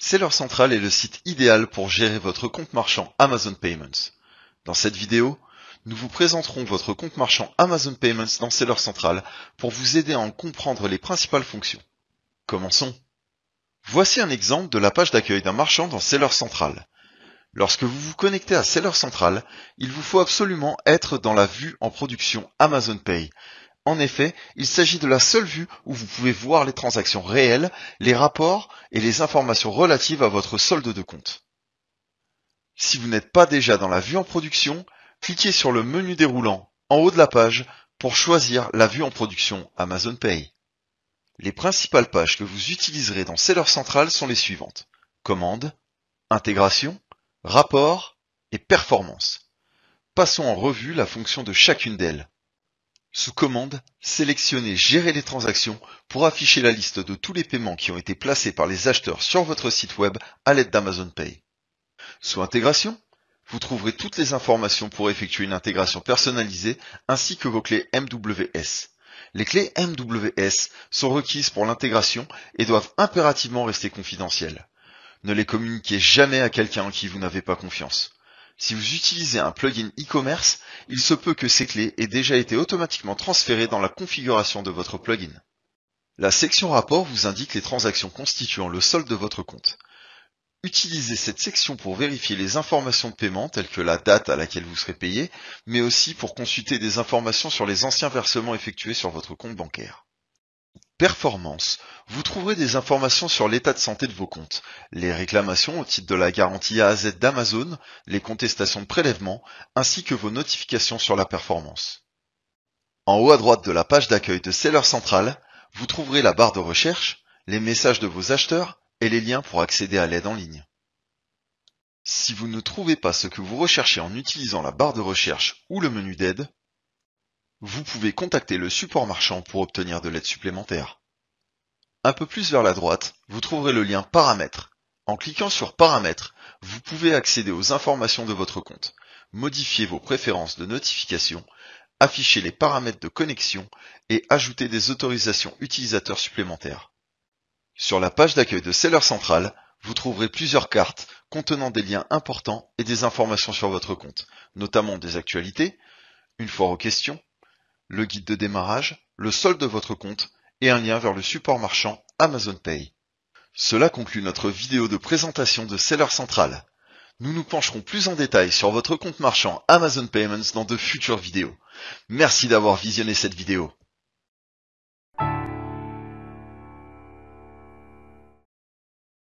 Seller Central est le site idéal pour gérer votre compte marchand Amazon Payments. Dans cette vidéo, nous vous présenterons votre compte marchand Amazon Payments dans Seller Central pour vous aider à en comprendre les principales fonctions. Commençons. Voici un exemple de la page d'accueil d'un marchand dans Seller Central. Lorsque vous vous connectez à Seller Central, il vous faut absolument être dans la vue en production Amazon Pay, en effet, il s'agit de la seule vue où vous pouvez voir les transactions réelles, les rapports et les informations relatives à votre solde de compte. Si vous n'êtes pas déjà dans la vue en production, cliquez sur le menu déroulant en haut de la page pour choisir la vue en production Amazon Pay. Les principales pages que vous utiliserez dans Seller Central sont les suivantes. Commande, intégration, rapport et performance. Passons en revue la fonction de chacune d'elles. Sous commande, sélectionnez Gérer les transactions pour afficher la liste de tous les paiements qui ont été placés par les acheteurs sur votre site web à l'aide d'Amazon Pay. Sous Intégration, vous trouverez toutes les informations pour effectuer une intégration personnalisée ainsi que vos clés MWS. Les clés MWS sont requises pour l'intégration et doivent impérativement rester confidentielles. Ne les communiquez jamais à quelqu'un en qui vous n'avez pas confiance. Si vous utilisez un plugin e-commerce, il se peut que ces clés aient déjà été automatiquement transférées dans la configuration de votre plugin. La section rapport vous indique les transactions constituant le solde de votre compte. Utilisez cette section pour vérifier les informations de paiement telles que la date à laquelle vous serez payé, mais aussi pour consulter des informations sur les anciens versements effectués sur votre compte bancaire. Performance. Vous trouverez des informations sur l'état de santé de vos comptes, les réclamations au titre de la garantie A à Z d'Amazon, les contestations de prélèvement, ainsi que vos notifications sur la performance. En haut à droite de la page d'accueil de Seller Central, vous trouverez la barre de recherche, les messages de vos acheteurs et les liens pour accéder à l'aide en ligne. Si vous ne trouvez pas ce que vous recherchez en utilisant la barre de recherche ou le menu d'aide, vous pouvez contacter le support marchand pour obtenir de l'aide supplémentaire. Un peu plus vers la droite, vous trouverez le lien Paramètres. En cliquant sur Paramètres, vous pouvez accéder aux informations de votre compte, modifier vos préférences de notification, afficher les paramètres de connexion et ajouter des autorisations utilisateurs supplémentaires. Sur la page d'accueil de Seller Central, vous trouverez plusieurs cartes contenant des liens importants et des informations sur votre compte, notamment des actualités, une foire aux questions, le guide de démarrage, le solde de votre compte, et un lien vers le support marchand Amazon Pay. Cela conclut notre vidéo de présentation de Seller Central. Nous nous pencherons plus en détail sur votre compte marchand Amazon Payments dans de futures vidéos. Merci d'avoir visionné cette vidéo.